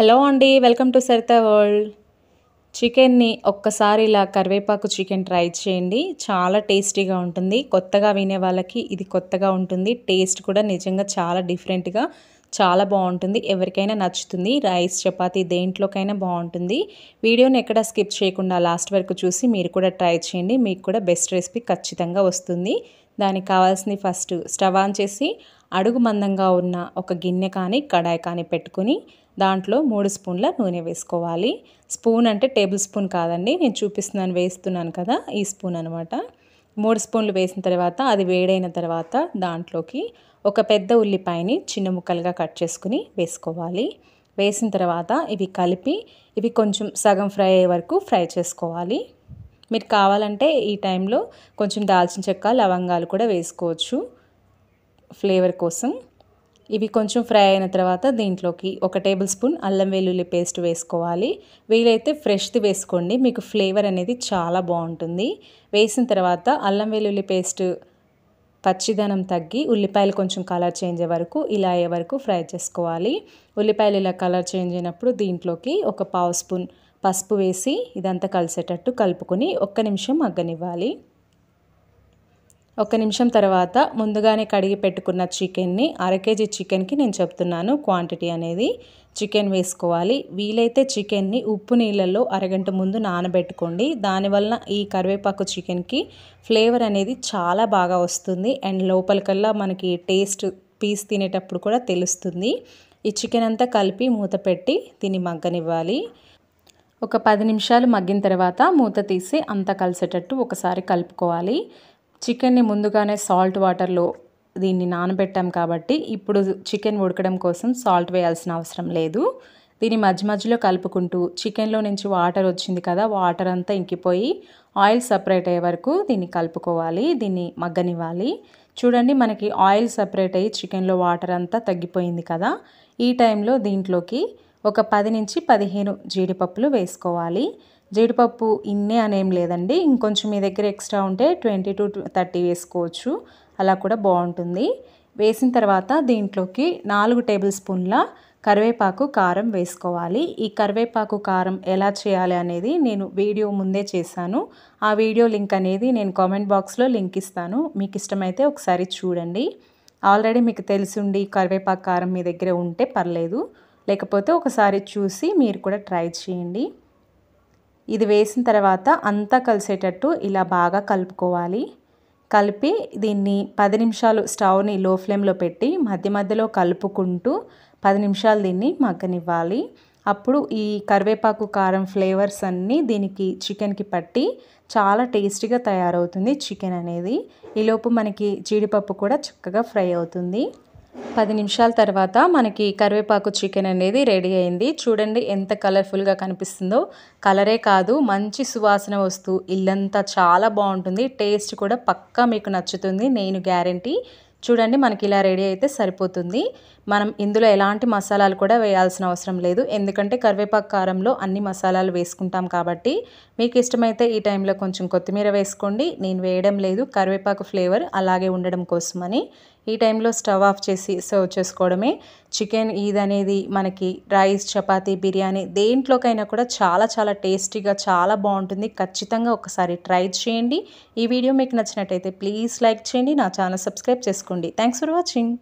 hello అండి welcome to Saritha world చికెన్ని ఒక్కసారి ఇలా కరివేపాకు చికెన్ ట్రై చేయండి చాలా టేస్టీగా ఉంటుంది కొత్తగా వినే వాళ్ళకి ఇది కొత్తగా ఉంటుంది టేస్ట్ కూడా నిజంగా చాలా డిఫరెంట్గా చాలా బాగుంటుంది ఎవరికైనా నచ్చుతుంది రైస్ చపాతీ దేంట్లోకైనా బాగుంటుంది వీడియోని ఎక్కడ స్కిప్ చేయకుండా లాస్ట్ వరకు చూసి మీరు కూడా ట్రై చేయండి మీకు కూడా బెస్ట్ రెసిపీ ఖచ్చితంగా వస్తుంది దానికి కావాల్సింది ఫస్ట్ స్టవ్ ఆన్ చేసి అడుగు మందంగా ఉన్న ఒక గిన్నె కానీ కడాయి కానీ పెట్టుకుని దాంట్లో మూడు స్పూన్ల నూనె వేసుకోవాలి స్పూన్ అంటే టేబుల్ స్పూన్ కాదండి నేను చూపిస్తున్నాను వేస్తున్నాను కదా ఈ స్పూన్ అనమాట మూడు స్పూన్లు వేసిన తర్వాత అది వేడైన తర్వాత దాంట్లోకి ఒక పెద్ద ఉల్లిపాయని చిన్న ముక్కలుగా కట్ చేసుకుని వేసుకోవాలి వేసిన తర్వాత ఇవి కలిపి ఇవి కొంచెం సగం ఫ్రై అయ్యే వరకు ఫ్రై చేసుకోవాలి మీరు కావాలంటే ఈ టైంలో కొంచెం దాల్చిన చెక్క లవంగాలు కూడా వేసుకోవచ్చు ఫ్లేవర్ కోసం ఇవి కొంచెం ఫ్రై అయిన తర్వాత దీంట్లోకి ఒక టేబుల్ స్పూన్ అల్లం వెల్లుల్లి పేస్ట్ వేసుకోవాలి వీలైతే ఫ్రెష్ది వేసుకోండి మీకు ఫ్లేవర్ అనేది చాలా బాగుంటుంది వేసిన తర్వాత అల్లం వెల్లుల్లి పేస్ట్ పచ్చిదనం తగ్గి ఉల్లిపాయలు కొంచెం కలర్ చేంజ్ అయ్యే వరకు ఇలా అయ్యే వరకు ఫ్రై చేసుకోవాలి ఉల్లిపాయలు ఇలా కలర్ చేంజ్ అయినప్పుడు దీంట్లోకి ఒక పావు స్పూన్ పసుపు వేసి ఇదంతా కలిసేటట్టు కలుపుకొని ఒక్క నిమిషం మగ్గనివ్వాలి ఒక నిమిషం తర్వాత ముందుగానే కడిగి పెట్టుకున్న చికెన్ని అర కేజీ చికెన్కి నేను చెప్తున్నాను క్వాంటిటీ అనేది చికెన్ వేసుకోవాలి వీలైతే చికెన్ని ఉప్పు నీళ్ళల్లో అరగంట ముందు నానబెట్టుకోండి దానివల్ల ఈ కరివేపాకు చికెన్కి ఫ్లేవర్ అనేది చాలా బాగా వస్తుంది అండ్ లోపలికల్లా మనకి టేస్ట్ పీస్ తినేటప్పుడు కూడా తెలుస్తుంది ఈ చికెన్ అంతా కలిపి మూత పెట్టి దీన్ని మగ్గనివ్వాలి ఒక పది నిమిషాలు మగ్గిన తర్వాత మూత తీసి అంతా కలిసేటట్టు ఒకసారి కలుపుకోవాలి చికెన్ని ముందుగానే సాల్ట్ వాటర్లో దీన్ని నానబెట్టాం కాబట్టి ఇప్పుడు చికెన్ ఉడకడం కోసం సాల్ట్ వేయాల్సిన అవసరం లేదు దీన్ని మధ్య మధ్యలో కలుపుకుంటూ చికెన్లో నుంచి వాటర్ వచ్చింది కదా వాటర్ అంతా ఇంకిపోయి ఆయిల్ సపరేట్ అయ్యే వరకు దీన్ని కలుపుకోవాలి దీన్ని మగ్గనివ్వాలి చూడండి మనకి ఆయిల్ సపరేట్ అయ్యి చికెన్లో వాటర్ అంతా తగ్గిపోయింది కదా ఈ టైంలో దీంట్లోకి ఒక పది నుంచి పదిహేను జీడిపప్పులు వేసుకోవాలి జీడిపప్పు ఇన్నే అనేం లేదండి ఇంకొంచెం మీ దగ్గర ఎక్స్ట్రా ఉంటే ట్వంటీ టు థర్టీ వేసుకోవచ్చు అలా కూడా బాగుంటుంది వేసిన తర్వాత దీంట్లోకి నాలుగు టేబుల్ స్పూన్ల కరివేపాకు కారం వేసుకోవాలి ఈ కరివేపాకు కారం ఎలా చేయాలి అనేది నేను వీడియో ముందే చేశాను ఆ వీడియో లింక్ అనేది నేను కామెంట్ బాక్స్లో లింక్ ఇస్తాను మీకు ఇష్టమైతే ఒకసారి చూడండి ఆల్రెడీ మీకు తెలిసిండి కరివేపాకు కారం మీ దగ్గర ఉంటే పర్లేదు లేకపోతే ఒకసారి చూసి మీరు కూడా ట్రై చేయండి ఇది వేసిన తర్వాత అంతా కలిసేటట్టు ఇలా బాగా కలుపుకోవాలి కలిపి దీన్ని పది నిమిషాలు స్టవ్ని లో ఫ్లేమ్లో పెట్టి మధ్య మధ్యలో కలుపుకుంటూ పది నిమిషాలు దీన్ని మగ్గనివ్వాలి అప్పుడు ఈ కరివేపాకు కారం ఫ్లేవర్స్ అన్నీ దీనికి చికెన్కి పట్టి చాలా టేస్టీగా తయారవుతుంది చికెన్ అనేది ఈలోపు మనకి జీడిపప్పు కూడా చక్కగా ఫ్రై అవుతుంది పది నిమిషాల తర్వాత మనకి కరివేపాకు చికెన్ అనేది రెడీ అయింది చూడండి ఎంత కలర్ఫుల్గా కనిపిస్తుందో కలరే కాదు మంచి సువాసన వస్తూ ఇల్లంతా చాలా బాగుంటుంది టేస్ట్ కూడా పక్కా మీకు నచ్చుతుంది నేను గ్యారంటీ చూడండి మనకి ఇలా రెడీ అయితే సరిపోతుంది మనం ఇందులో ఎలాంటి మసాలాలు కూడా వేయాల్సిన అవసరం లేదు ఎందుకంటే కరివేపాకు కారంలో అన్ని మసాలాలు వేసుకుంటాం కాబట్టి మీకు ఇష్టమైతే ఈ టైంలో కొంచెం కొత్తిమీర వేసుకోండి నేను వేయడం లేదు కరివేపాకు ఫ్లేవర్ అలాగే ఉండడం కోసమని ఈ టైంలో స్టవ్ ఆఫ్ చేసి సర్వ్ చేసుకోవడమే చికెన్ ఈద్ అనేది మనకి రైస్ చపాతీ బిర్యానీ దేంట్లోకైనా కూడా చాలా చాలా టేస్టీగా చాలా బాగుంటుంది ఖచ్చితంగా ఒకసారి ట్రై చేయండి ఈ వీడియో మీకు నచ్చినట్టయితే ప్లీజ్ లైక్ చేయండి నా ఛానల్ సబ్స్క్రైబ్ చేసుకోండి థ్యాంక్స్ ఫర్ వాచింగ్